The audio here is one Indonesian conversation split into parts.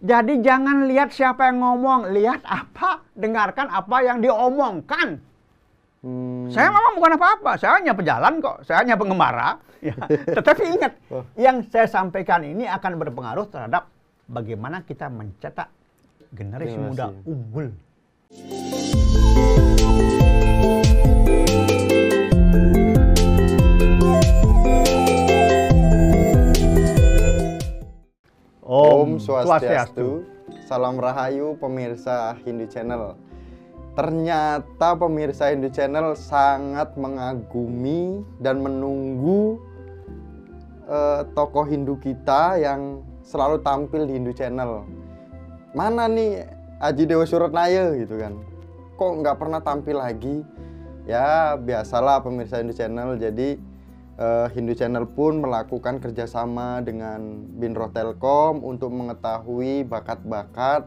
Jadi jangan lihat siapa yang ngomong, lihat apa, dengarkan apa yang diomongkan. Hmm. Saya memang bukan apa-apa, saya hanya pejalan kok, saya hanya pengembara. Ya. Tetapi ingat, oh. yang saya sampaikan ini akan berpengaruh terhadap bagaimana kita mencetak generasi muda unggul. Om, Swastiastu. Salam Rahayu pemirsa Hindu Channel. Ternyata pemirsa Hindu Channel sangat mengagumi dan menunggu uh, tokoh Hindu kita yang selalu tampil di Hindu Channel. Mana nih Aji Dewa Suratnaya gitu kan. Kok nggak pernah tampil lagi? Ya biasalah pemirsa Hindu Channel jadi uh, Hindu Channel pun melakukan kerjasama dengan Binro Telkom untuk mengetahui bakat-bakat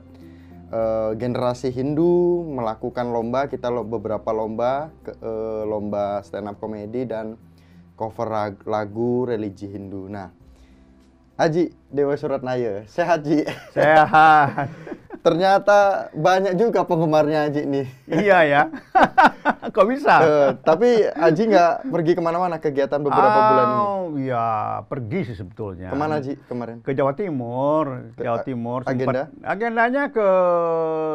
uh, generasi Hindu melakukan lomba kita lo, beberapa lomba ke, uh, lomba stand up comedy dan cover lagu, lagu religi Hindu. Nah, Haji Dewa Suratnaya, sehat Ji. Sehat. Ternyata banyak juga penggemarnya Aji nih. Iya ya. Kok bisa? Uh, tapi Aji nggak pergi kemana-mana kegiatan beberapa oh, bulan ini. Oh Iya, pergi sih sebetulnya. Kemana Aji kemarin? Ke Jawa Timur. Ke, Jawa Timur. Agenda? Sempat, agendanya ke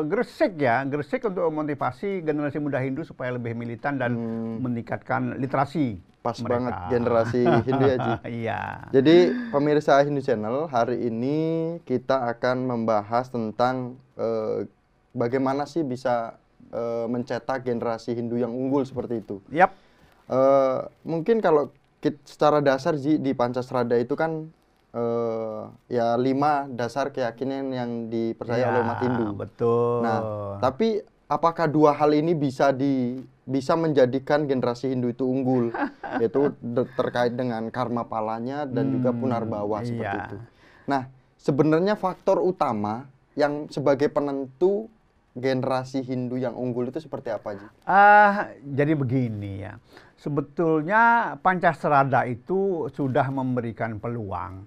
Gresik ya. Gresik untuk memotivasi generasi muda Hindu supaya lebih militan dan hmm. meningkatkan literasi pas mereka. banget generasi Hindu ya Ji. Iya. Jadi pemirsa Hindu Channel hari ini kita akan membahas tentang eh, bagaimana sih bisa eh, mencetak generasi Hindu yang unggul seperti itu. Yap. Eh, mungkin kalau kita, secara dasar Ji di Pancasrada itu kan eh, ya lima dasar keyakinan yang dipercaya ya, oleh umat ya, Hindu. Betul. Nah, tapi apakah dua hal ini bisa di bisa menjadikan generasi Hindu itu unggul yaitu terkait dengan karma palanya dan hmm, juga punar bawah iya. seperti itu. Nah, sebenarnya faktor utama yang sebagai penentu generasi Hindu yang unggul itu seperti apa sih? Ah, uh, jadi begini ya. Sebetulnya Pancasrada itu sudah memberikan peluang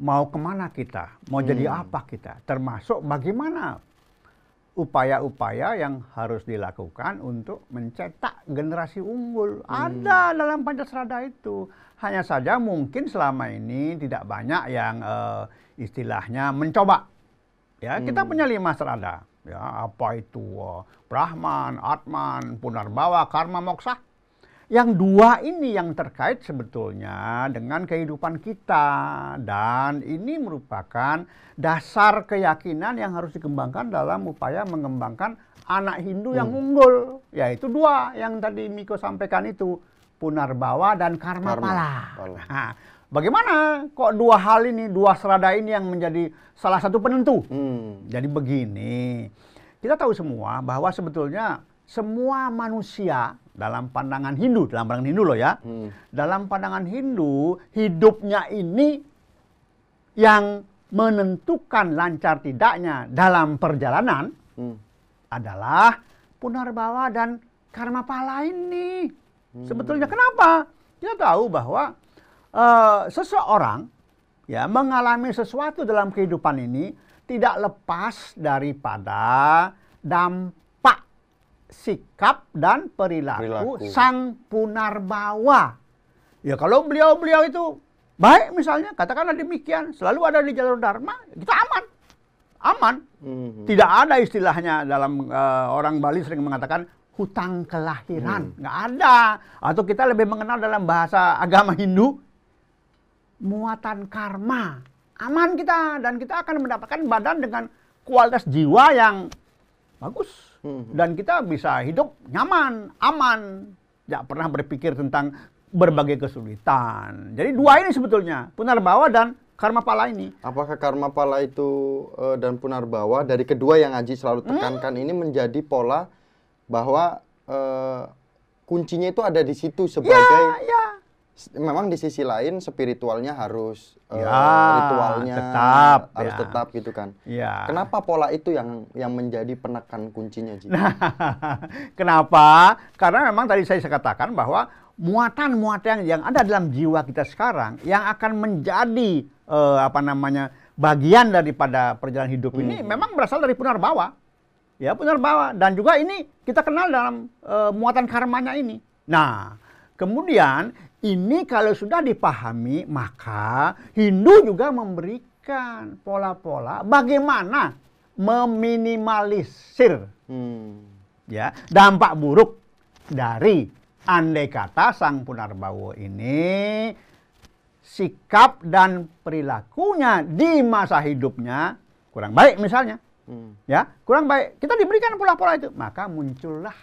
mau kemana kita, mau hmm. jadi apa kita, termasuk bagaimana upaya-upaya yang harus dilakukan untuk mencetak generasi unggul. Hmm. Ada dalam Pancasila itu. Hanya saja mungkin selama ini tidak banyak yang uh, istilahnya mencoba. Ya, hmm. kita punya lima serada. Ya, apa itu uh, Brahman, Atman, Punarbawa, Karma, Moksa. Yang dua ini yang terkait sebetulnya dengan kehidupan kita dan ini merupakan dasar keyakinan yang harus dikembangkan dalam upaya mengembangkan anak Hindu yang hmm. unggul, yaitu dua yang tadi Miko sampaikan itu, Punarbawa dan Karma, Karma. Pala. Pala. Nah, bagaimana kok dua hal ini, dua serada ini yang menjadi salah satu penentu? Hmm. Jadi begini, kita tahu semua bahwa sebetulnya semua manusia dalam pandangan Hindu, dalam pandangan Hindu loh ya. Hmm. Dalam pandangan Hindu, hidupnya ini yang menentukan lancar tidaknya dalam perjalanan hmm. adalah punarbawa dan karma pala ini. Hmm. Sebetulnya kenapa? Kita tahu bahwa uh, seseorang ya mengalami sesuatu dalam kehidupan ini tidak lepas daripada dampak sikap dan perilaku, perilaku. sang punarbawa. Ya kalau beliau-beliau itu baik misalnya, katakanlah demikian, selalu ada di jalur dharma, kita aman. Aman. Mm-hmm. Tidak ada istilahnya dalam uh, orang Bali sering mengatakan hutang kelahiran, mhm. nggak ada. Atau kita lebih mengenal dalam bahasa agama Hindu muatan karma. Aman kita dan kita akan mendapatkan badan dengan kualitas jiwa yang bagus. Hmm. Dan kita bisa hidup nyaman, aman. Tidak pernah berpikir tentang berbagai kesulitan. Jadi dua ini sebetulnya, punarbawa dan karma pala ini. Apakah karma pala itu uh, dan punarbawa dari kedua yang Aji selalu hmm? tekankan hmm. ini menjadi pola bahwa uh, kuncinya itu ada di situ ya, sebagai ya, ya memang di sisi lain spiritualnya harus eh, ya, uh, ritualnya tetap harus ya. tetap gitu kan. Ya. Kenapa pola itu yang yang menjadi penekan kuncinya Nah, kenapa? Karena memang tadi saya katakan bahwa muatan-muatan yang ada dalam jiwa kita sekarang yang akan menjadi uh, apa namanya bagian daripada perjalanan hidup hmm. ini memang berasal dari punerbawa. Ya, punerbawa dan juga ini kita kenal dalam uh, muatan karmanya ini. Nah, Kemudian ini kalau sudah dipahami, maka Hindu juga memberikan pola-pola bagaimana meminimalisir hmm. ya dampak buruk dari andai kata Sang Punarbawo ini sikap dan perilakunya di masa hidupnya kurang baik misalnya. Hmm. Ya, kurang baik. Kita diberikan pola-pola itu, maka muncullah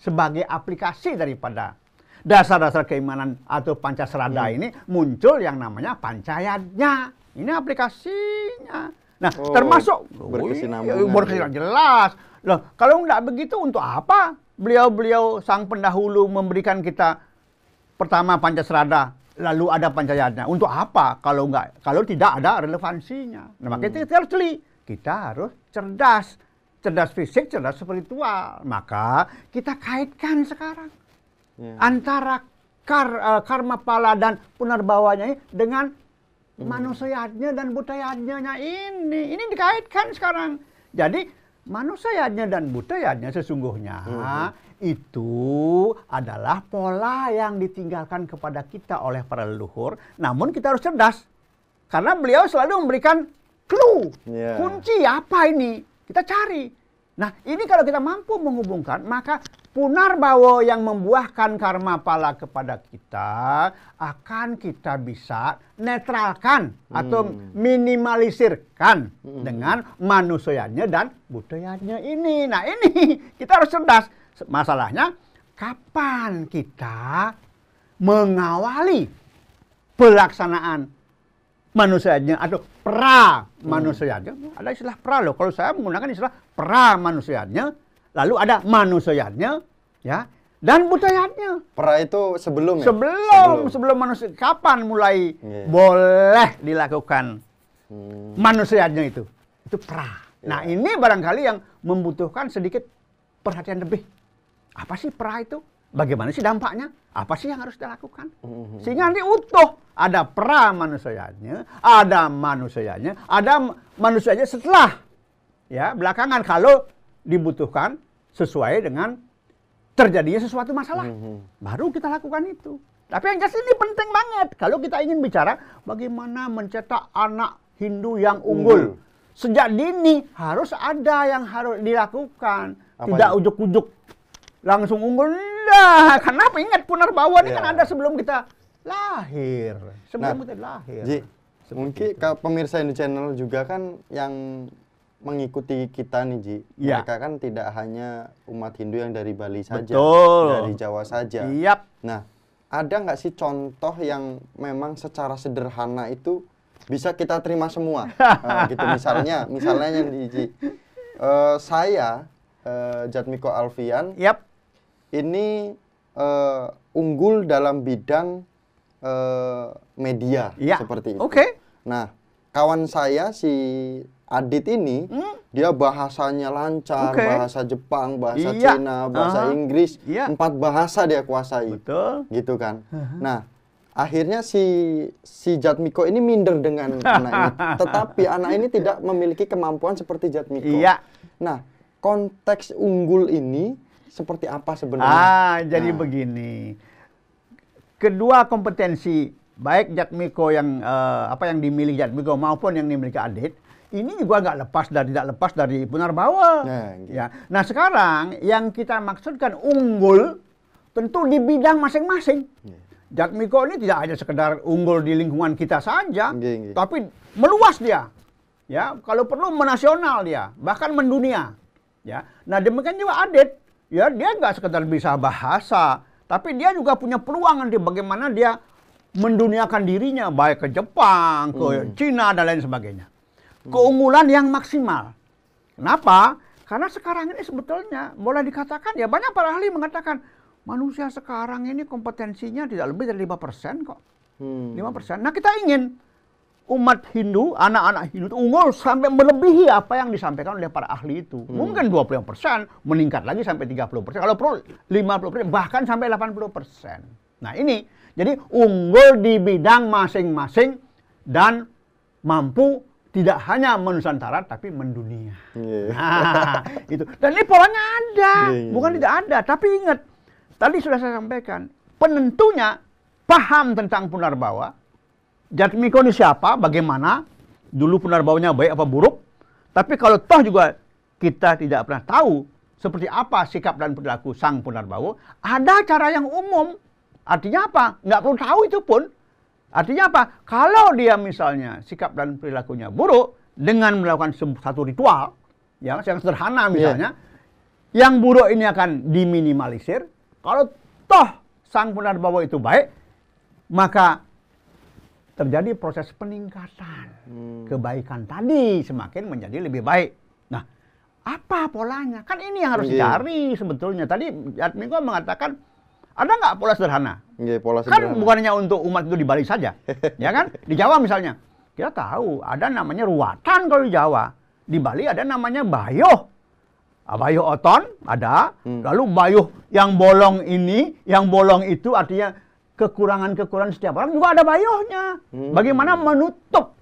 sebagai aplikasi daripada dasar-dasar keimanan atau Pancasrada hmm. ini muncul yang namanya Pancayatnya. Ini aplikasinya. Nah, oh, termasuk berkesinambungan. Oh, iya, iya, jelas. Loh, kalau enggak begitu untuk apa? Beliau-beliau sang pendahulu memberikan kita pertama Pancasrada, lalu ada Pancayatnya. Untuk apa kalau enggak kalau tidak ada relevansinya. Nah, makanya hmm. kita harus jeli. Kita harus cerdas. Cerdas fisik, cerdas spiritual. Maka kita kaitkan sekarang yeah. antara kar, uh, karma pala dan penerbawanya dengan mm. manusianya dan budayanya nah, ini ini dikaitkan sekarang jadi manusianya dan budayanya sesungguhnya hmm. itu adalah pola yang ditinggalkan kepada kita oleh para leluhur namun kita harus cerdas karena beliau selalu memberikan clue yeah. kunci apa ini kita cari Nah, ini kalau kita mampu menghubungkan, maka punar Punarbawo yang membuahkan karma pala kepada kita akan kita bisa netralkan hmm. atau minimalisirkan hmm. dengan manusianya dan budayanya ini. Nah ini kita harus cerdas. Masalahnya kapan kita mengawali pelaksanaan manusianya atau pra manusianya. Hmm. Ada istilah pra loh. Kalau saya menggunakan istilah pra manusianya lalu ada manusianya, ya, dan budayanya. Pra itu sebelum, ya? sebelum ya? Sebelum, sebelum manusia. Kapan mulai yeah. boleh dilakukan hmm. manusianya itu? Itu pra. Yeah. Nah ini barangkali yang membutuhkan sedikit perhatian lebih. Apa sih pra itu? Bagaimana sih dampaknya? Apa sih yang harus dilakukan? Hmm. Sehingga nanti utuh. Ada pra manusianya, ada manusianya, ada manusianya setelah. Ya, belakangan kalau dibutuhkan sesuai dengan terjadinya sesuatu masalah. Mm-hmm. Baru kita lakukan itu. Tapi yang jelas ini penting banget kalau kita ingin bicara bagaimana mencetak anak Hindu yang unggul. Mm-hmm. Sejak dini harus ada yang harus dilakukan. Apa Tidak ujuk-ujuk langsung unggul. Nah, kenapa ingat bawa ini yeah. kan ya. ada sebelum kita lahir. Sebelum nah, kita lahir. Ji, mungkin pemirsa di channel juga kan yang mengikuti kita nih Ji. Ya. Mereka kan tidak hanya umat Hindu yang dari Bali saja, Betul. dari Jawa saja. Yap. Nah, ada nggak sih contoh yang memang secara sederhana itu bisa kita terima semua? uh, gitu misalnya, misalnya yang di Ji. Uh, saya uh, Jatmiko Alfian. Yap. Ini uh, unggul dalam bidang uh, media ya. seperti itu. Oke. Okay. Nah, kawan saya si Adit ini hmm? dia bahasanya lancar, okay. bahasa Jepang, bahasa iya. Cina, bahasa uh -huh. Inggris, iya. empat bahasa dia kuasai. Betul. Gitu kan. Uh -huh. Nah, akhirnya si si Jatmiko ini minder dengan anak ini. Tetapi anak ini tidak memiliki kemampuan seperti Jatmiko. Iya. Nah, konteks unggul ini seperti apa sebenarnya? Ah, jadi nah. begini. Kedua kompetensi baik Jatmiko yang uh, apa yang dimiliki Jatmiko maupun yang dimiliki Adit ini juga nggak lepas dari tidak lepas dari benar bawa, Nah, gitu. ya. nah sekarang yang kita maksudkan unggul tentu di bidang masing-masing. Yeah. Miko ini tidak hanya sekedar unggul di lingkungan kita saja, yeah, yeah. Iya. tapi meluas dia. Ya, kalau perlu menasional dia, bahkan mendunia. Ya. Nah, demikian juga Adit. Ya, dia nggak sekedar bisa bahasa, tapi dia juga punya peluang nanti bagaimana dia menduniakan dirinya baik ke Jepang, ke hmm. Cina dan lain sebagainya. Hmm. keunggulan yang maksimal. Kenapa? Karena sekarang ini sebetulnya boleh dikatakan ya banyak para ahli mengatakan manusia sekarang ini kompetensinya tidak lebih dari lima persen kok. Hmm. lima persen. Nah, kita ingin umat Hindu, anak-anak Hindu itu unggul sampai melebihi apa yang disampaikan oleh para ahli itu. Hmm. Mungkin 20 persen, meningkat lagi sampai 30 persen. Kalau perlu 50 persen, bahkan sampai 80 persen. Nah ini, jadi unggul di bidang masing-masing dan mampu tidak hanya menusantara tapi mendunia. Yeah. Nah, itu. Dan ini polanya ada, yeah, yeah, bukan iya. tidak ada. Tapi ingat, tadi sudah saya sampaikan, penentunya paham tentang Punarbawa, Jatmiko ini siapa, bagaimana, dulu Punarbawanya baik apa buruk, tapi kalau toh juga kita tidak pernah tahu seperti apa sikap dan perilaku sang Punarbawa, ada cara yang umum. Artinya apa? Nggak perlu tahu itu pun, Artinya apa? Kalau dia misalnya sikap dan perilakunya buruk dengan melakukan satu ritual ya yang sederhana iya. misalnya, yeah. yang buruk ini akan diminimalisir. Kalau toh sang bawa itu baik, maka terjadi proses peningkatan hmm. kebaikan tadi semakin menjadi lebih baik. Nah, apa polanya? Kan ini yang harus iya. dicari sebetulnya. Tadi Yatmiko mengatakan ada nggak pola sederhana? Nggak, iya, pola kan sederhana. Kan bukannya untuk umat itu di Bali saja, ya kan? Di Jawa misalnya, kita tahu ada namanya ruatan kalau di Jawa. Di Bali ada namanya bayoh. Ah, bayoh oton ada, hmm. lalu bayoh yang bolong ini, yang bolong itu artinya kekurangan-kekurangan setiap orang juga ada bayohnya. Hmm. Bagaimana menutup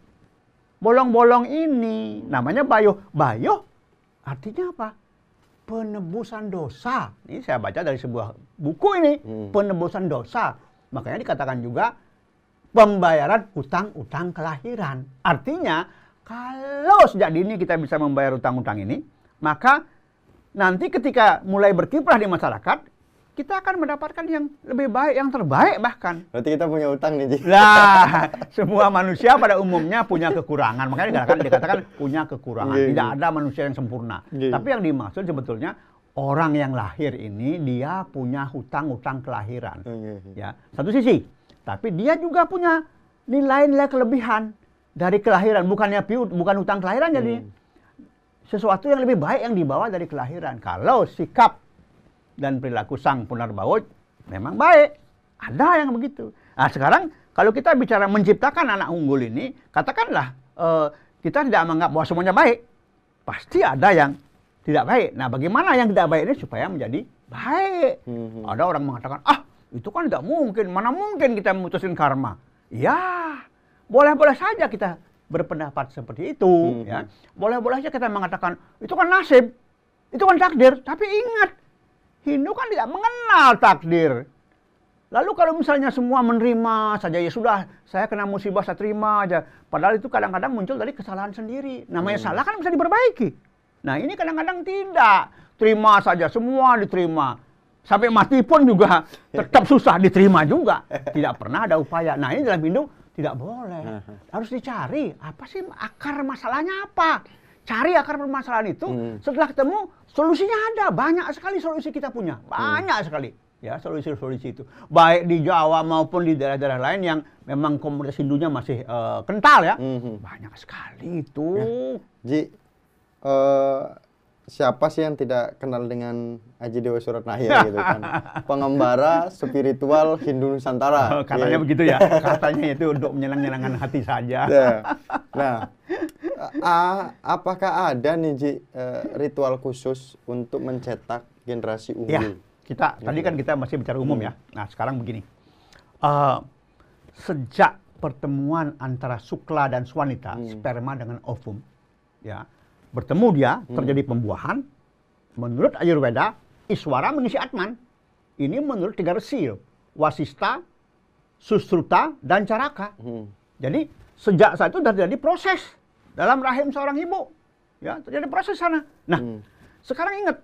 bolong-bolong ini? Namanya bayoh. Bayoh artinya apa? penebusan dosa. Ini saya baca dari sebuah buku ini, hmm. penebusan dosa. Makanya dikatakan juga pembayaran utang-utang kelahiran. Artinya, kalau sejak dini kita bisa membayar utang-utang ini, maka nanti ketika mulai berkiprah di masyarakat, kita akan mendapatkan yang lebih baik, yang terbaik bahkan. Berarti kita punya utang nih, Ji. Lah, semua manusia pada umumnya punya kekurangan. Makanya dikatakan, dikatakan punya kekurangan. Gini. Iya, iya. Tidak ada manusia yang sempurna. Gini. Iya. Tapi yang dimaksud sebetulnya orang yang lahir ini dia punya hutang-hutang kelahiran. Gini. Oh, ya, satu sisi. Tapi dia juga punya nilai-nilai kelebihan dari kelahiran, bukannya piut, bukan hutang kelahiran jadi hmm. sesuatu yang lebih baik yang dibawa dari kelahiran. Kalau sikap dan perilaku sang punerbaut memang baik. Ada yang begitu. Nah sekarang kalau kita bicara menciptakan anak unggul ini, katakanlah eh, kita tidak menganggap bahwa semuanya baik. Pasti ada yang tidak baik. Nah bagaimana yang tidak baik ini supaya menjadi baik? Hmm. Ada orang mengatakan, ah itu kan tidak mungkin. Mana mungkin kita memutuskan karma? Ya, boleh-boleh saja kita berpendapat seperti itu. Hmm. Ya. Boleh-boleh saja kita mengatakan, itu kan nasib. Itu kan takdir, tapi ingat Hindu kan tidak mengenal takdir. Lalu kalau misalnya semua menerima saja ya sudah saya kena musibah saya terima aja. Padahal itu kadang-kadang muncul dari kesalahan sendiri. Namanya hmm. salah kan bisa diperbaiki. Nah ini kadang-kadang tidak terima saja semua diterima sampai mati pun juga tetap susah diterima juga tidak pernah ada upaya. Nah ini dalam Hindu tidak boleh harus dicari apa sih akar masalahnya apa cari akar permasalahan itu. Hmm. Setelah ketemu, solusinya ada. Banyak sekali solusi kita punya. Banyak hmm. sekali ya solusi-solusi itu. Baik di Jawa maupun di daerah-daerah lain yang memang komunitas Hindunya masih uh, kental ya. Hmm, hmm. Banyak sekali itu. Ya. Ji, uh, siapa sih yang tidak kenal dengan Aji Dewa Nahir gitu kan. Pengembara spiritual Hindu Nusantara. Oh, katanya yeah. begitu ya. Katanya itu untuk menyenang-nyenangkan hati saja. Yeah. Nah, a apakah ada nih Ji e, ritual khusus untuk mencetak generasi unggul? Ya, kita gitu. tadi kan iya. kita masih bicara umum ya. hmm. ya. Nah, sekarang begini. Uh, sejak pertemuan antara Sukla dan Swanita, hmm. sperma dengan ovum, ya bertemu dia, hmm. terjadi pembuahan. Menurut Ayurveda, Iswara mengisi Atman. Ini menurut tiga resi, Wasista, susruta dan Caraka. Hmm. Jadi sejak saat itu terjadi proses dalam rahim seorang ibu. Ya, terjadi proses sana. Nah, hmm. sekarang ingat,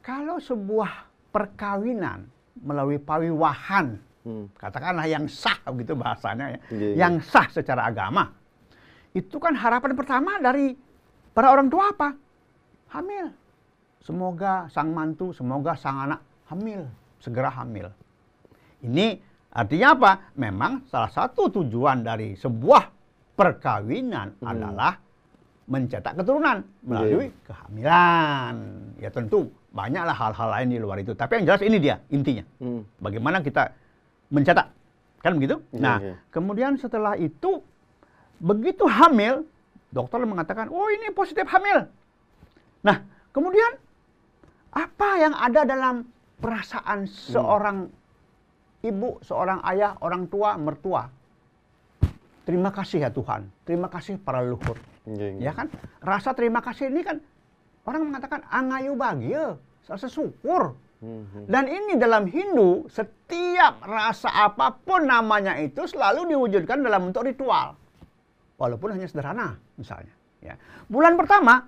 kalau sebuah perkawinan melalui pawiwahan, hmm. katakanlah yang sah begitu bahasanya ya, yeah, yeah. yang sah secara agama, itu kan harapan pertama dari Para orang tua apa? Hamil. Semoga sang mantu, semoga sang anak hamil, segera hamil. Ini artinya apa? Memang salah satu tujuan dari sebuah perkawinan hmm. adalah mencetak keturunan melalui yeah. kehamilan. Ya tentu banyaklah hal-hal lain di luar itu. Tapi yang jelas ini dia intinya. Hmm. Bagaimana kita mencetak. Kan begitu? Yeah, nah, yeah. kemudian setelah itu begitu hamil Dokter mengatakan, oh ini positif hamil. Nah, kemudian apa yang ada dalam perasaan hmm. seorang hmm. ibu, seorang ayah, orang tua, mertua? Terima kasih ya Tuhan, terima kasih para luhur. Iya, iya. Ya kan? Rasa terima kasih ini kan orang mengatakan angayu bahagia, rasa syukur. Hmm, hmm. Dan ini dalam Hindu, setiap rasa apapun namanya itu selalu diwujudkan dalam bentuk ritual walaupun hanya sederhana misalnya. Ya. Bulan pertama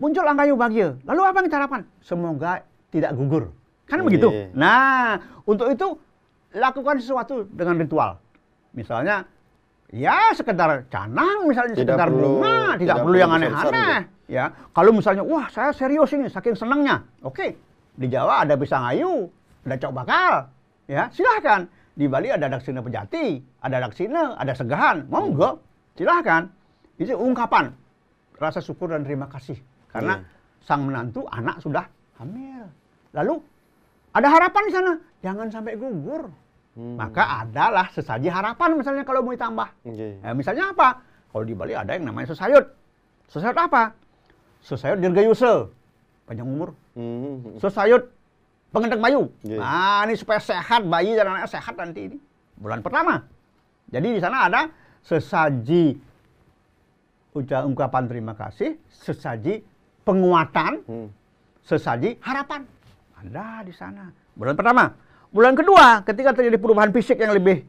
muncul angka yang bahagia. Lalu apa yang kita harapkan? Semoga tidak gugur. Kan iya. begitu. Nah, untuk itu lakukan sesuatu dengan ritual. Misalnya ya sekedar canang misalnya tidak sekedar perlu, bunga, tidak, tidak perlu yang aneh-aneh. Ya, kalau misalnya wah saya serius ini saking senangnya. Oke, di Jawa ada pisang ayu, ada cok bakal. Ya, silahkan. Di Bali ada daksina pejati, ada daksina, ada segahan. Monggo. Silahkan. Itu ungkapan rasa syukur dan terima kasih. Karena yeah. sang menantu, anak sudah hamil. Lalu ada harapan di sana. Jangan sampai gugur. Hmm. Maka adalah sesaji harapan misalnya kalau mau ditambah. Okay. Iya. Eh, nah, misalnya apa? Kalau di Bali ada yang namanya sesayut. Sesayut apa? Sesayut dirgayuse. Panjang umur. Hmm. Sesayut pengendeng bayu. Yeah. Nah, ini supaya sehat bayi dan anaknya sehat nanti ini. Bulan pertama. Jadi di sana ada sesaji ucap ungkapan terima kasih, sesaji penguatan, hmm. sesaji harapan. Anda di sana. Bulan pertama, bulan kedua ketika terjadi perubahan fisik yang lebih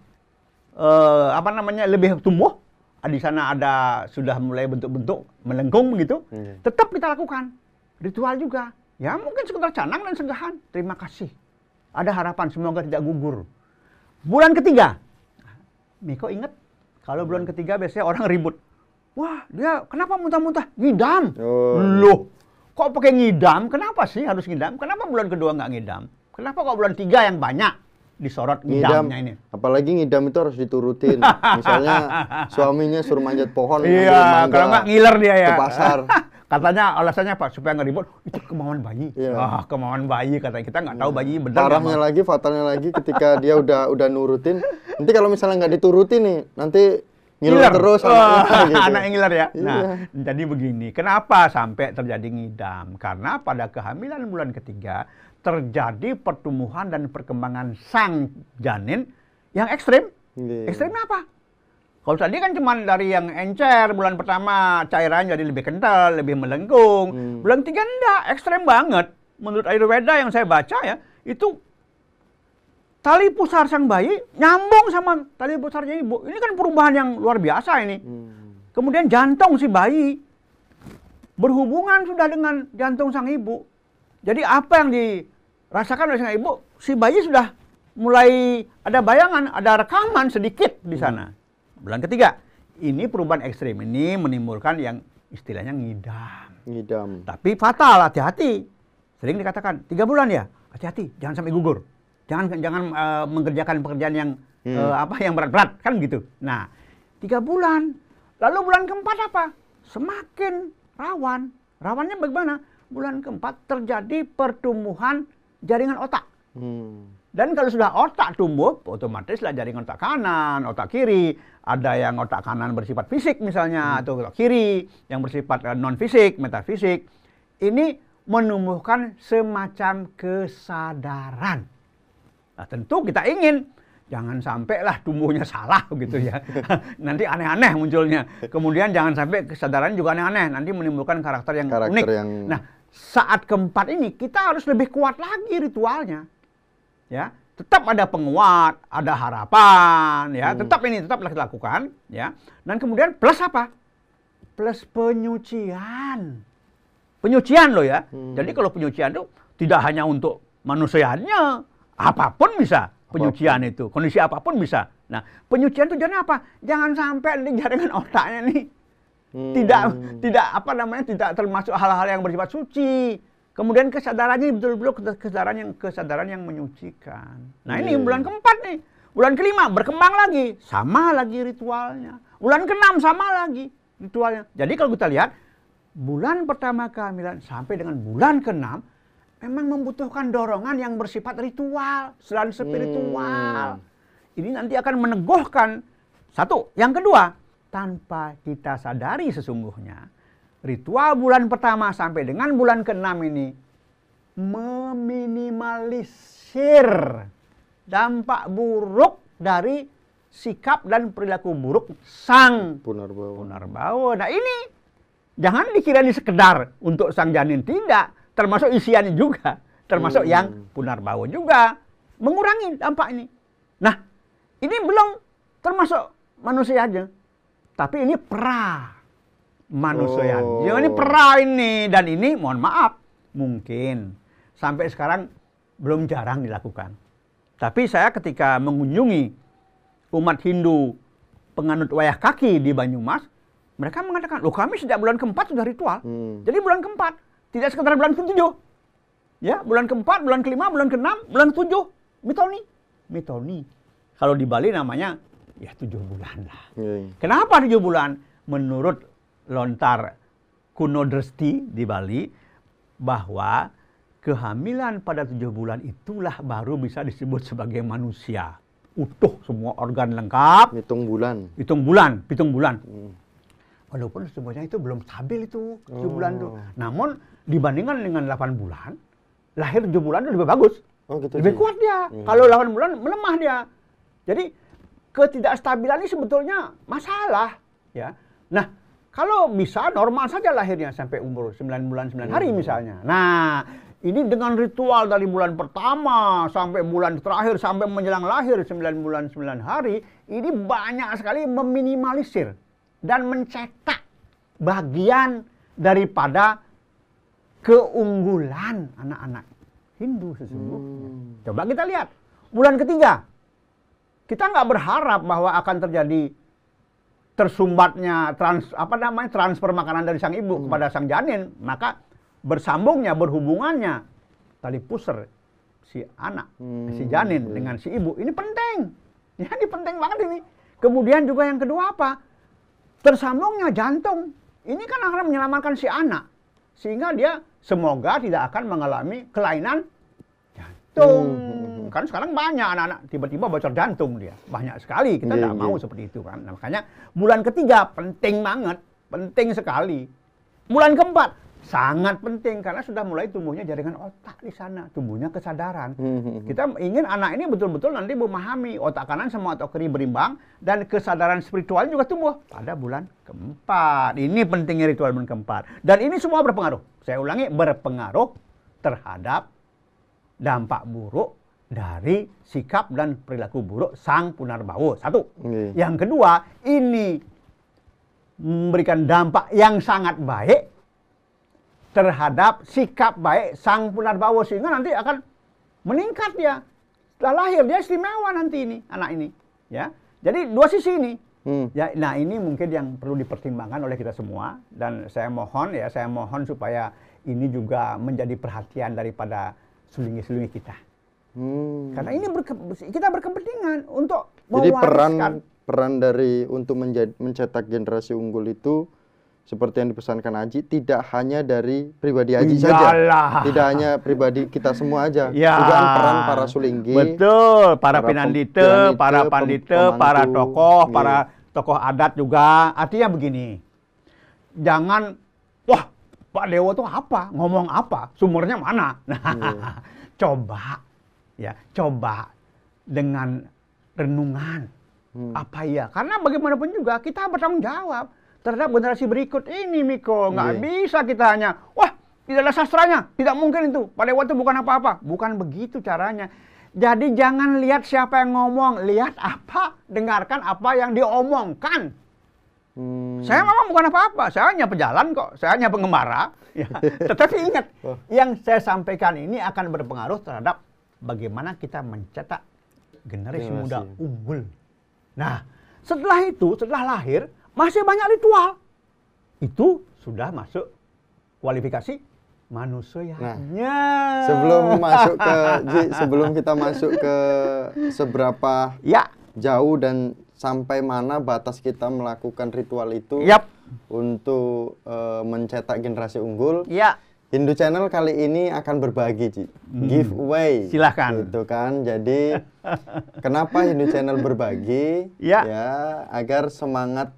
uh, apa namanya lebih tumbuh, ah, di sana ada sudah mulai bentuk-bentuk melengkung begitu, hmm. tetap kita lakukan ritual juga. Ya mungkin sekedar canang dan senggahan. Terima kasih. Ada harapan semoga tidak gugur. Bulan ketiga, Miko ingat kalau bulan ketiga biasanya orang ribut. Wah, dia kenapa muntah-muntah? Ngidam. Oh. Loh, kok pakai ngidam? Kenapa sih harus ngidam? Kenapa bulan kedua nggak ngidam? Kenapa kok bulan tiga yang banyak disorot ngidamnya ngidam, ini? Apalagi ngidam itu harus diturutin. Misalnya suaminya suruh manjat pohon. Iya, kalau nggak ngiler dia ya. Ke pasar. Katanya alasannya apa supaya nggak ribut itu kemauan bayi. Yeah. Iya. Ah kemauan bayi kata kita nggak tahu bayi benar. Parahnya ya, lagi, fatalnya lagi ketika dia udah udah nurutin. Nanti kalau misalnya nggak dituruti nih, nanti ngiler terus oh, anak, gitu. anak yang ngiler ya. Nah, iya. Nah, jadi begini, kenapa sampai terjadi ngidam? Karena pada kehamilan bulan ketiga terjadi pertumbuhan dan perkembangan sang janin yang ekstrim. Iya. Ekstrimnya apa? Kalau tadi kan cuma dari yang encer bulan pertama cairan jadi lebih kental, lebih melengkung. Hmm. Bulan tiga enggak, ekstrem banget. Menurut Ayurveda yang saya baca ya, itu tali pusar sang bayi nyambung sama tali pusarnya ibu. Ini kan perubahan yang luar biasa ini. Hmm. Kemudian jantung si bayi berhubungan sudah dengan jantung sang ibu. Jadi apa yang dirasakan oleh sang ibu, si bayi sudah mulai ada bayangan, ada rekaman sedikit di hmm. sana. Hmm Bulan ketiga, ini perubahan ekstrim ini menimbulkan yang istilahnya ngidam. Ngidam. Tapi fatal, hati-hati. Sering dikatakan tiga bulan ya, hati-hati, jangan sampai gugur, jangan jangan uh, mengerjakan pekerjaan yang hmm. uh, apa yang berat-berat kan gitu. Nah, tiga bulan, lalu bulan keempat apa? Semakin rawan. Rawannya bagaimana? Bulan keempat terjadi pertumbuhan jaringan otak. Hmm. Dan kalau sudah otak tumbuh, otomatislah jaringan otak kanan, otak kiri. Ada yang otak kanan bersifat fisik misalnya, hmm. atau otak kiri yang bersifat eh, non-fisik, metafisik. Ini menumbuhkan semacam kesadaran. Nah, tentu kita ingin jangan sampai lah tumbuhnya salah gitu ya. nanti aneh-aneh munculnya. Kemudian jangan sampai kesadaran juga aneh-aneh, nanti menimbulkan karakter yang karakter unik. Yang... Nah, saat keempat ini kita harus lebih kuat lagi ritualnya ya tetap ada penguat, ada harapan, ya. Hmm. Tetap ini tetap kita lakukan, ya. Dan kemudian plus apa? Plus penyucian. Penyucian loh ya. Hmm. Jadi kalau penyucian itu tidak hanya untuk manusianya, apapun bisa penyucian apapun. itu. Kondisi apapun bisa. Nah, penyucian tujuannya apa? Jangan sampai di jaringan otaknya nih hmm. tidak tidak apa namanya tidak termasuk hal-hal yang bersifat suci Kemudian kesadarannya betul-betul kesadaran yang kesadaran yang menyucikan. Nah ini hmm. bulan keempat nih, bulan kelima berkembang lagi, sama lagi ritualnya. Bulan keenam sama lagi ritualnya. Jadi kalau kita lihat bulan pertama kehamilan sampai dengan bulan keenam memang membutuhkan dorongan yang bersifat ritual selain spiritual. Hmm. Ini nanti akan meneguhkan satu. Yang kedua tanpa kita sadari sesungguhnya ritual bulan pertama sampai dengan bulan keenam ini meminimalisir dampak buruk dari sikap dan perilaku buruk sang punarbawa. punarbawa. Nah ini jangan dikira ini sekedar untuk sang janin tidak, termasuk isiannya juga, termasuk hmm. yang punarbawa juga mengurangi dampak ini. Nah ini belum termasuk manusia aja, tapi ini pra manusia. Oh. Ya ini perah ini dan ini mohon maaf mungkin sampai sekarang belum jarang dilakukan. Tapi saya ketika mengunjungi umat Hindu penganut wayah kaki di Banyumas, mereka mengatakan, loh kami sejak bulan keempat sudah ritual. Hmm. Jadi bulan keempat, tidak sekedar bulan ketujuh. Ya, bulan keempat, bulan kelima, bulan keenam, bulan ketujuh. Mitoni. Mitoni. Kalau di Bali namanya, ya tujuh bulan lah. Hmm. Kenapa tujuh bulan? Menurut lontar kuno dresti di Bali bahwa kehamilan pada tujuh bulan itulah baru bisa disebut sebagai manusia utuh semua organ lengkap hitung bulan hitung bulan hitung bulan hmm. walaupun semuanya itu belum stabil itu tujuh oh. bulan itu namun dibandingkan dengan delapan bulan lahir tujuh bulan itu lebih bagus oh, gitu lebih sih. kuat dia hmm. kalau delapan bulan melemah dia jadi ketidakstabilan ini sebetulnya masalah ya nah kalau bisa normal saja lahirnya sampai umur 9 bulan 9 hari hmm. misalnya. Nah, ini dengan ritual dari bulan pertama sampai bulan terakhir sampai menjelang lahir 9 bulan 9 hari, ini banyak sekali meminimalisir dan mencetak bagian daripada keunggulan anak-anak Hindu sesungguhnya. Hmm. Coba kita lihat bulan ketiga. Kita nggak berharap bahwa akan terjadi tersumbatnya trans apa namanya transfer makanan dari sang ibu hmm. kepada sang janin, maka bersambungnya berhubungannya tali pusar si anak, hmm. si janin hmm. dengan si ibu. Ini penting. Ya, ini penting banget ini. Kemudian juga yang kedua apa? Tersambungnya jantung. Ini kan akan menyelamatkan si anak. Sehingga dia semoga tidak akan mengalami kelainan jantung. Hmm. Karena sekarang banyak anak-anak tiba-tiba bocor jantung dia. Banyak sekali. Kita iya, nggak yeah, yeah. mau seperti itu kan. Nah, makanya bulan ketiga penting banget, penting sekali. Bulan keempat sangat penting karena sudah mulai tumbuhnya jaringan otak di sana, tumbuhnya kesadaran. Hmm, hmm, hmm. Kita ingin anak ini betul-betul nanti memahami otak kanan sama otak kiri berimbang dan kesadaran spiritual juga tumbuh pada bulan keempat. Ini pentingnya ritual bulan keempat. Dan ini semua berpengaruh. Saya ulangi berpengaruh terhadap dampak buruk dari sikap dan perilaku buruk sang punarbawo. Satu. Hmm. Yang kedua, ini memberikan dampak yang sangat baik terhadap sikap baik sang punarbawo sehingga nanti akan meningkat dia. Setelah lahir dia istimewa nanti ini anak ini, ya. Jadi dua sisi ini. Hmm. Ya, nah ini mungkin yang perlu dipertimbangkan oleh kita semua dan saya mohon ya, saya mohon supaya ini juga menjadi perhatian daripada selingi-selingi kita. Hmm. Karena ini berke, kita berkepentingan untuk Jadi peran peran dari untuk mencetak generasi unggul itu seperti yang dipesankan Aji tidak hanya dari pribadi Aji Yalah. saja. Tidak hanya pribadi kita semua aja. Ya. Juga peran para sulinggi. Betul, para, para pinandite, para pandite, para tokoh, iya. para tokoh adat juga. Artinya begini. Jangan wah Pak Dewo itu apa? Ngomong apa? Sumurnya mana? Nah, iya. coba ya coba dengan renungan hmm. apa ya karena bagaimanapun juga kita bertanggung jawab terhadap generasi berikut ini Miko nggak yeah. bisa kita hanya wah tidak ada sastranya tidak mungkin itu pada waktu bukan apa-apa bukan begitu caranya jadi jangan lihat siapa yang ngomong lihat apa dengarkan apa yang diomongkan Hmm. Saya memang bukan apa-apa, saya hanya pejalan kok, saya hanya penggemar. Ya. Tetapi ingat, oh. yang saya sampaikan ini akan berpengaruh terhadap bagaimana kita mencetak generasi, muda unggul. Nah, setelah itu, setelah lahir, masih banyak ritual. Itu sudah masuk kualifikasi manusia. Nah, sebelum masuk ke Ji, sebelum kita masuk ke seberapa ya. jauh dan sampai mana batas kita melakukan ritual itu yep. untuk uh, mencetak generasi unggul. Yep. Ya. Hindu Channel kali ini akan berbagi Ci. Hmm. giveaway. Silahkan. Gitu kan. Jadi kenapa Hindu Channel berbagi? Ya. ya agar semangat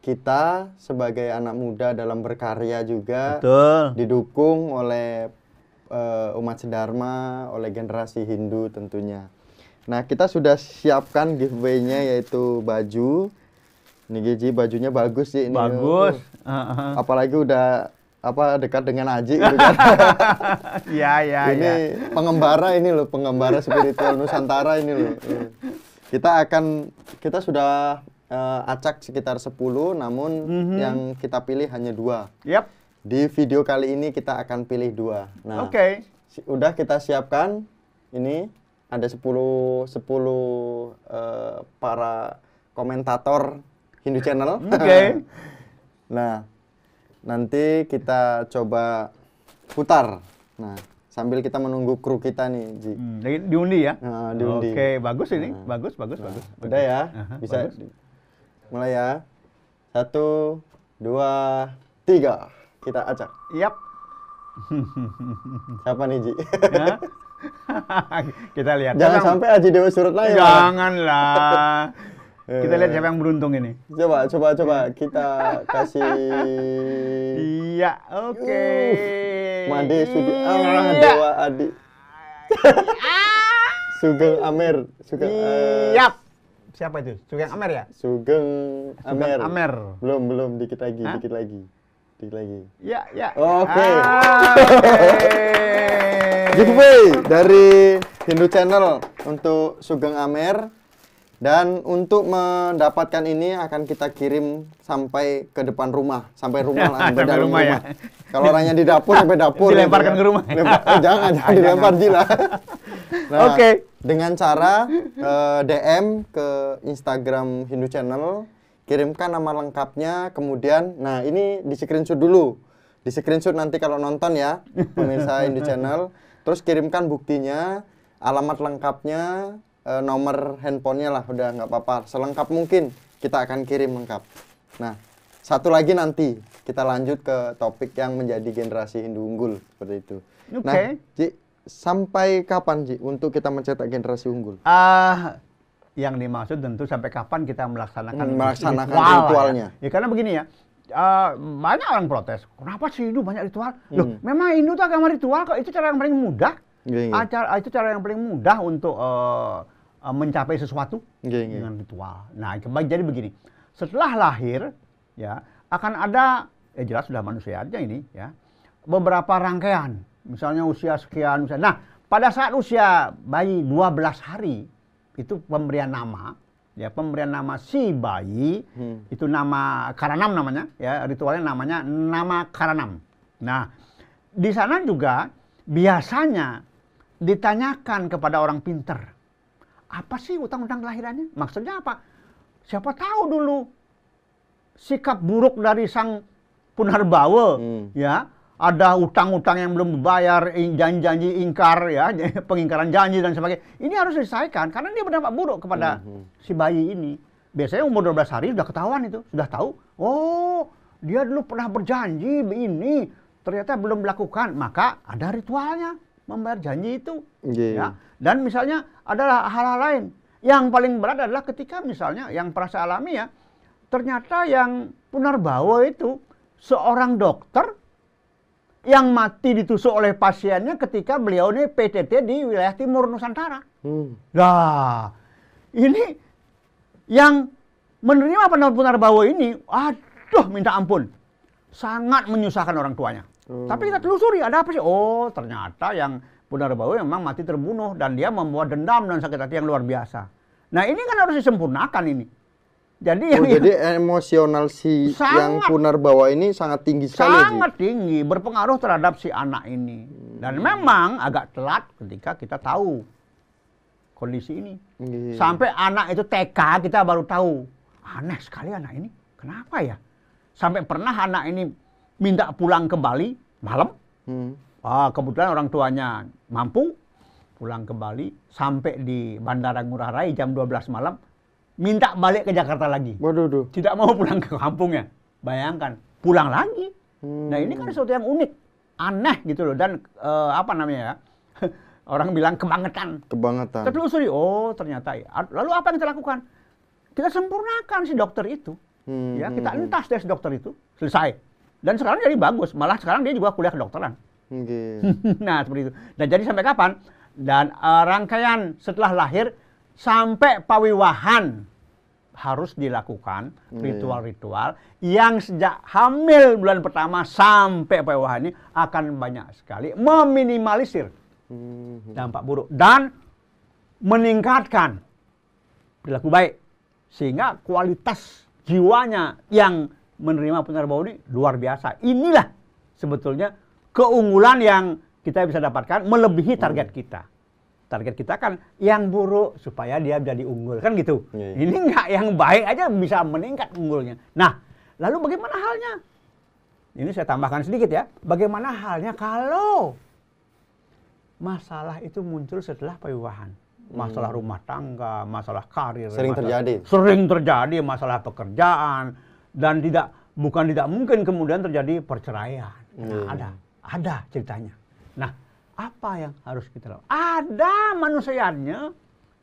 kita sebagai anak muda dalam berkarya juga Betul. didukung oleh uh, umat sedharma, oleh generasi Hindu tentunya. Nah, kita sudah siapkan giveaway-nya yaitu baju. Nih Gigi, bajunya bagus sih ini. Bagus. Uh -huh. Apalagi udah apa dekat dengan Aji gitu kan. Iya, iya, iya. Ini ya. pengembara ini loh, pengembara spiritual Nusantara ini loh. Hmm. Kita akan kita sudah uh, acak sekitar 10 namun mm -hmm. yang kita pilih hanya dua. Yap. Di video kali ini kita akan pilih dua. Nah, oke. Okay. Si, udah kita siapkan ini ada 10 10 eh, para komentator Hindu Channel. Oke. Okay. nah, nanti kita coba putar. Nah, sambil kita menunggu kru kita nih, Ji. Hmm, diundi ya? Nah, diundi. Oke, bagus ini. Nah. Bagus, bagus, nah, bagus. Udah ya? Aha, Bisa. Bagus. Mulai ya. Satu, dua, tiga. Kita acak. Yap. Siapa nih, Ji? kita lihat. Jangan sampai Aji Dewa Surut Janganlah. Kita lihat siapa yang beruntung ini. Coba, coba, coba kita kasih. Iya, oke. Okay. Uh, Made Sudi, ah, iya. Dewa Adi. Ah. Sugeng Amer, Sugeng. Iya. Uh, siapa itu? Sugeng Amer ya? Sugeng Amer. Sugeng Amer. Belum, belum, dikit lagi, Hah? dikit lagi. Dikit lagi. Ya, ya. Oke. Okay. Ah, okay. giveaway dari Hindu Channel untuk Sugeng Amer dan untuk mendapatkan ini akan kita kirim sampai ke depan rumah, sampai rumah lah, sampai rumah. rumah. Ya. Kalau orangnya di dapur sampai dapur. Dilemparkan gitu ke ya. rumah. Ya. Lempar, eh, jangan, jangan dilempar jila nah, Oke. Okay. Dengan cara uh, eh, DM ke Instagram Hindu Channel, kirimkan nama lengkapnya, kemudian, nah ini di screenshot dulu, di screenshot nanti kalau nonton ya pemirsa Hindu Channel, terus kirimkan buktinya, alamat lengkapnya, e, nomor handphonenya lah udah nggak apa-apa selengkap mungkin kita akan kirim lengkap nah satu lagi nanti kita lanjut ke topik yang menjadi generasi Hindu unggul seperti itu okay. nah Ji sampai kapan Ji untuk kita mencetak generasi unggul ah uh, yang dimaksud tentu sampai kapan kita melaksanakan hmm, melaksanakan ritual ritualnya ya. ya karena begini ya uh, banyak orang protes. Kenapa sih Hindu banyak ritual? Loh, hmm. memang Hindu itu agama ritual kok. Itu cara yang paling mudah. Yeah, iya. Acara ah, itu cara yang paling mudah untuk uh, mencapai sesuatu yeah, iya. dengan ritual. Nah, jadi begini. Setelah lahir ya akan ada ya jelas sudah manusia aja ini ya. Beberapa rangkaian, misalnya usia sekian misalnya. Nah, pada saat usia bayi 12 hari itu pemberian nama ya pemberian nama si bayi hmm. itu nama karanam namanya ya ritualnya namanya nama karanam. Nah, di sana juga biasanya ditanyakan kepada orang pinter, apa sih utang-utang kelahirannya? Maksudnya apa? Siapa tahu dulu sikap buruk dari sang punarbawa, hmm. ya ada utang-utang yang belum dibayar, janji-janji ingkar, ya pengingkaran janji dan sebagainya. Ini harus diselesaikan karena dia berdampak buruk kepada hmm. si bayi ini. Biasanya umur 12 hari sudah ketahuan itu, sudah tahu. Oh, dia dulu pernah berjanji ini, ternyata belum melakukan, maka ada ritualnya membayar janji itu. Yeah. Ya. Dan misalnya adalah hal-hal lain. Yang paling berat adalah ketika misalnya yang pernah saya alami ya, ternyata yang benar-bawa itu seorang dokter yang mati ditusuk oleh pasiennya ketika beliau ini PTT di wilayah timur Nusantara. Hmm. Nah, ini yang menerima benar-bawa ini, aduh minta ampun, sangat menyusahkan orang tuanya. Hmm. Tapi kita telusuri ada apa sih? Oh, ternyata yang yang memang mati terbunuh dan dia membuat dendam dan sakit hati yang luar biasa. Nah, ini kan harus disempurnakan ini. Jadi oh, yang jadi emosional si sangat, yang Punarbawa ini sangat tinggi sekali. Sangat sih. tinggi, berpengaruh terhadap si anak ini. Dan hmm. memang agak telat ketika kita tahu kondisi ini. Hmm. Sampai anak itu TK kita baru tahu. Aneh sekali anak ini. Kenapa ya? Sampai pernah anak ini minta pulang kembali malam. Hmm. Ah, kebetulan orang tuanya mampu pulang kembali sampai di Bandara Ngurah Rai jam 12 malam minta balik ke Jakarta lagi. Waduh, waduh. Tidak mau pulang ke kampungnya. Bayangkan, pulang lagi. Hmm. Nah, ini kan hmm. sesuatu yang unik, aneh gitu loh dan uh, apa namanya ya? orang bilang kebangetan. Kebangetan. Tertelusuri, oh ternyata ya. Lalu apa yang kita lakukan? Kita sempurnakan si dokter itu. Hmm. Ya, kita hmm, hmm. entas dari si dokter itu, selesai. Dan sekarang jadi bagus, malah sekarang dia juga kuliah kedokteran. Okay. nah, seperti itu. Dan jadi sampai kapan? Dan uh, rangkaian setelah lahir sampai pawiwahan harus dilakukan iya. ritual-ritual yang sejak hamil bulan pertama sampai pawiwahan ini akan banyak sekali meminimalisir mhm. dampak buruk dan meningkatkan perilaku baik sehingga kualitas jiwanya yang menerima putusan ini luar biasa. Inilah sebetulnya keunggulan yang kita bisa dapatkan melebihi target hmm. kita. Target kita kan yang buruk supaya dia jadi unggul kan gitu. Hmm. Ini enggak yang baik aja bisa meningkat unggulnya. Nah, lalu bagaimana halnya? Ini saya tambahkan sedikit ya. Bagaimana halnya kalau masalah itu muncul setelah perubahan? Hmm. Masalah rumah tangga, masalah karir, sering masalah, terjadi. Sering terjadi masalah pekerjaan, dan tidak bukan tidak mungkin kemudian terjadi perceraian. Nah, hmm. ada ada ceritanya. Nah, apa yang harus kita lakukan? Ada manusianya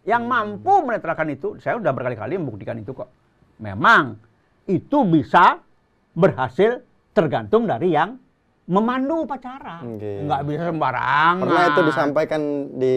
yang hmm. mampu menetralkan itu. Saya sudah berkali-kali membuktikan itu kok. Memang itu bisa berhasil tergantung dari yang memandu upacara. Okay. Nggak bisa sembarangan. Pernah itu disampaikan di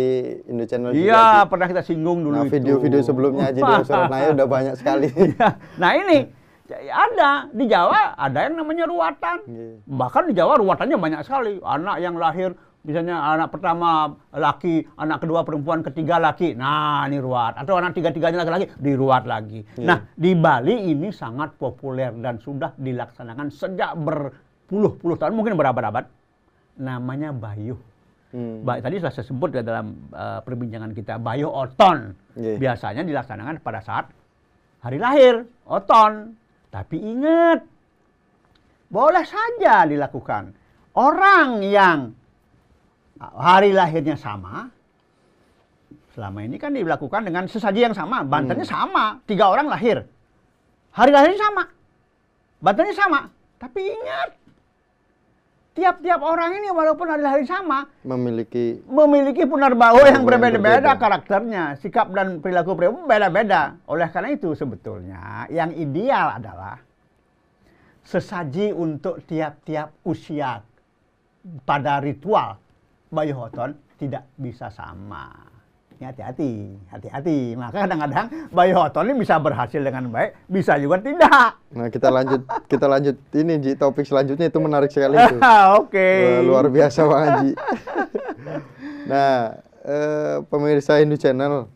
Indo Channel Iya, pernah kita singgung dulu nah, video-video sebelumnya aja di naya udah banyak sekali. Iya. nah, ini Ya, ya ada di Jawa ada yang namanya ruatan. Yeah. Bahkan di Jawa ruatannya banyak sekali. Anak yang lahir misalnya anak pertama laki, anak kedua perempuan, ketiga laki. Nah, ini ruat. Atau anak tiga-tiganya laki-laki diruat lagi. Yeah. Nah, di Bali ini sangat populer dan sudah dilaksanakan sejak berpuluh-puluh tahun, mungkin berabad-abad. Namanya bayu. Hmm. Baik, tadi sudah saya sebut ya dalam uh, perbincangan kita bayu oton. Yeah. Biasanya dilaksanakan pada saat hari lahir, oton. Tapi ingat, boleh saja dilakukan. Orang yang ah, hari lahirnya sama, selama ini kan dilakukan dengan sesaji yang sama, bantennya hmm. sama, tiga orang lahir. Hari lahirnya sama, bantennya sama. Tapi ingat, tiap-tiap orang ini walaupun hari-hari sama memiliki memiliki punerbau yang berbeda-beda karakternya, sikap dan perilaku perilaku beda-beda. Oleh karena itu sebetulnya yang ideal adalah sesaji untuk tiap-tiap usia pada ritual Bayu Hoton tidak bisa sama hati-hati, hati-hati. Maka kadang-kadang bayi hoton ini bisa berhasil dengan baik, bisa juga tidak. Nah, kita lanjut kita lanjut ini Ji topik selanjutnya itu menarik sekali itu. Ah, oke. Okay. Luar biasa Pak Haji. nah, eh, pemirsa Hindu Channel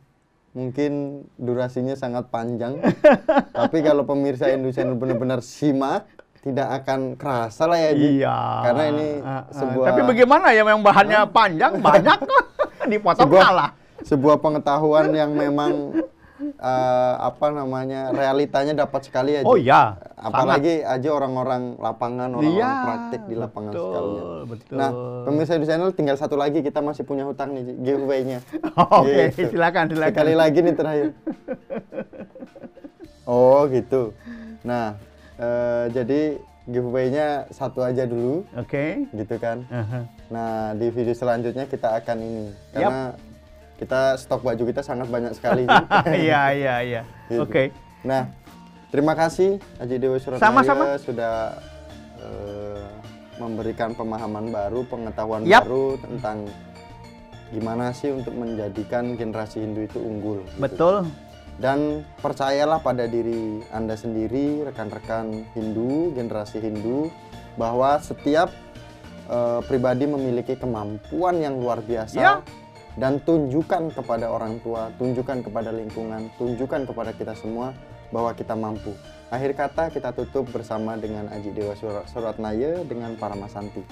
mungkin durasinya sangat panjang. Tapi kalau pemirsa Hindu Channel benar-benar simak tidak akan kerasa lah ya Ji. Iya. Karena ini ah, ah. sebuah Tapi bagaimana ya yang bahannya panjang banyak kok dipotong sebuah, kalah sebuah pengetahuan yang memang uh, apa namanya realitanya dapat sekali aja. Oh iya. Apalagi sangat. aja orang-orang lapangan, iya, orang-orang ya, praktik di lapangan betul, sekalian. Betul. Nah, pemirsa di channel tinggal satu lagi kita masih punya hutang nih giveaway-nya. Oh, Oke, okay. gitu. silakan silakan. Sekali lagi nih terakhir. oh, gitu. Nah, uh, jadi giveaway-nya satu aja dulu. Oke. Okay. Gitu kan. Uh -huh. Nah, di video selanjutnya kita akan ini karena yep kita stok baju kita sangat banyak sekali. Iya iya iya. Gitu. Oke. Nah, terima kasih Haji Dewi Surataya Sama-sama. sudah uh, memberikan pemahaman baru, pengetahuan yep. baru tentang gimana sih untuk menjadikan generasi Hindu itu unggul. Gitu. Betul. Dan percayalah pada diri Anda sendiri, rekan-rekan Hindu, generasi Hindu, bahwa setiap uh, pribadi memiliki kemampuan yang luar biasa. Yep. Ya dan tunjukkan kepada orang tua, tunjukkan kepada lingkungan, tunjukkan kepada kita semua bahwa kita mampu. Akhir kata kita tutup bersama dengan Aji Dewa naya dengan Paramasanti.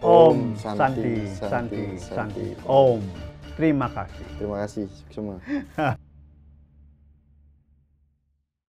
Om, Santi, Santi, Santi, Santi, Santi, Santi, Om. Terima kasih. Terima kasih semua.